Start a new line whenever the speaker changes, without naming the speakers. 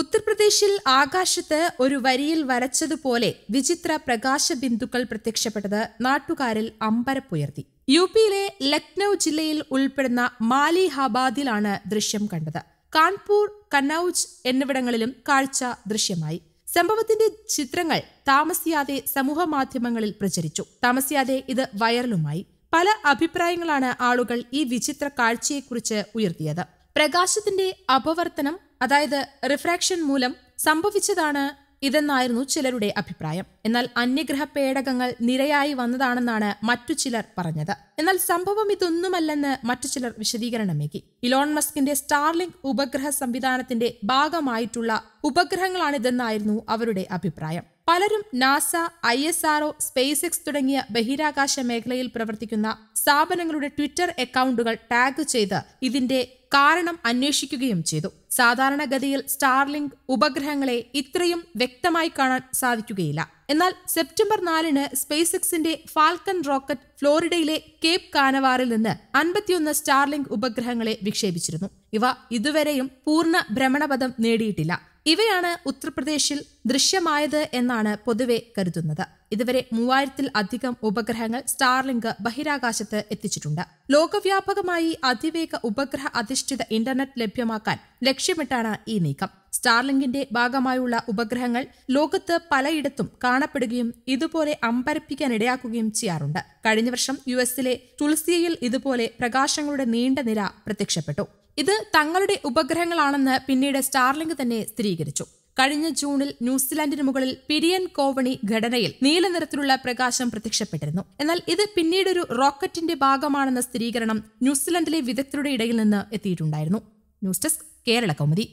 ഉത്തർപ്രദേശിൽ ആകാശത്ത് ഒരു വരിയിൽ വരച്ചതുപോലെ വിചിത്ര പ്രകാശ ബിന്ദുക്കൾ പ്രത്യക്ഷപ്പെട്ടത് നാട്ടുകാരിൽ അമ്പരപ്പുയർത്തി യു പിയിലെ ലക്നൗ ജില്ലയിൽ ഉൾപ്പെടുന്ന മാലിഹാബാദിലാണ് ദൃശ്യം കണ്ടത് കാൺപൂർ കന്നൌജ് എന്നിവിടങ്ങളിലും കാഴ്ച ദൃശ്യമായി സംഭവത്തിന്റെ ചിത്രങ്ങൾ താമസിയാതെ സമൂഹ മാധ്യമങ്ങളിൽ പ്രചരിച്ചു താമസിയാതെ ഇത് വൈറലുമായി പല അഭിപ്രായങ്ങളാണ് ആളുകൾ ഈ വിചിത്ര കാഴ്ചയെക്കുറിച്ച് ഉയർത്തിയത് പ്രകാശത്തിന്റെ അപവർത്തനം അതായത് റിഫ്രാക്ഷൻ മൂലം സംഭവിച്ചതാണ് ഇതെന്നായിരുന്നു ചിലരുടെ അഭിപ്രായം എന്നാൽ അന്യഗ്രഹ പേടകങ്ങൾ നിരയായി വന്നതാണെന്നാണ് മറ്റു ചിലർ പറഞ്ഞത് എന്നാൽ സംഭവം ഇതൊന്നുമല്ലെന്ന് മറ്റു ചിലർ വിശദീകരണമേകി ഇലോൺ മസ്കിന്റെ സ്റ്റാർലിങ്ക് ഉപഗ്രഹ സംവിധാനത്തിന്റെ ഭാഗമായിട്ടുള്ള ഉപഗ്രഹങ്ങളാണിതെന്നായിരുന്നു അവരുടെ അഭിപ്രായം പലരും NASA I S R O SpaceX തുടങ്ങിയ ബഹിരാകാശ മേഖലയിൽ പ്രവർത്തിക്കുന്ന സ്ഥാപനങ്ങളുടെ ട്വിറ്റർ അക്കൗണ്ടുകൾ ടാഗ് ചെയ്ത് ഇതിന്റെ കാരണം അന്വേഷിക്കുകയും ചെയ്തു സാധാരണഗതിയിൽ സ്റ്റാർലിങ്ക് ഉപഗ്രഹങ്ങളെ ഇത്രയും വ്യക്തമായി കാണാൻ സാധിക്കുകയില്ല എന്നാൽ സെപ്റ്റംബർ നാലിന് സ്പേസ് എക്സിന്റെ ഫാൽക്കൺ റോക്കറ്റ് ഫ്ലോറിഡയിലെ കേപ് കാനവാറിൽ നിന്ന് അൻപത്തിയൊന്ന് സ്റ്റാർലിങ്ക് ഉപഗ്രഹങ്ങളെ വിക്ഷേപിച്ചിരുന്നു ഇവ ഇതുവരെയും പൂർണ്ണ ഭ്രമണപഥം നേടിയിട്ടില്ല ഇവയാണ് ഉത്തർപ്രദേശിൽ ദൃശ്യമായത് എന്നാണ് പൊതുവെ കരുതുന്നത് ഇതുവരെ മൂവായിരത്തിൽ അധികം ഉപഗ്രഹങ്ങൾ സ്റ്റാർലിങ്ക് ബഹിരാകാശത്ത് എത്തിച്ചിട്ടുണ്ട് ലോകവ്യാപകമായി അതിവേഗ ഉപഗ്രഹ അധിഷ്ഠിത ഇന്റർനെറ്റ് ലഭ്യമാക്കാൻ ലക്ഷ്യമിട്ടാണ് ഈ നീക്കം സ്റ്റാർലിങ്കിന്റെ ഭാഗമായുള്ള ഉപഗ്രഹങ്ങൾ ലോകത്ത് പലയിടത്തും കാണപ്പെടുകയും ഇതുപോലെ അമ്പരപ്പിക്കാനിടയാക്കുകയും ചെയ്യാറുണ്ട് കഴിഞ്ഞ വർഷം യു എസിലെ തുളസിയയിൽ ഇതുപോലെ പ്രകാശങ്ങളുടെ നീണ്ട നിര പ്രത്യക്ഷപ്പെട്ടു ഇത് തങ്ങളുടെ ഉപഗ്രഹങ്ങളാണെന്ന് പിന്നീട് സ്റ്റാർലിങ്ക് തന്നെ സ്ഥിരീകരിച്ചു കഴിഞ്ഞ ജൂണിൽ ന്യൂസിലാൻഡിന് മുകളിൽ പിരിയൻ കോവണി ഘടനയിൽ നീല നിറത്തിലുള്ള പ്രകാശം പ്രത്യക്ഷപ്പെട്ടിരുന്നു എന്നാൽ ഇത് പിന്നീടൊരു റോക്കറ്റിന്റെ ഭാഗമാണെന്ന സ്ഥിരീകരണം ന്യൂസിലാൻഡിലെ വിദഗ്ധരുടെ ഇടയിൽ നിന്ന് എത്തിയിട്ടുണ്ടായിരുന്നു ന്യൂസ് ഡെസ്ക് കേരള കൗമുദി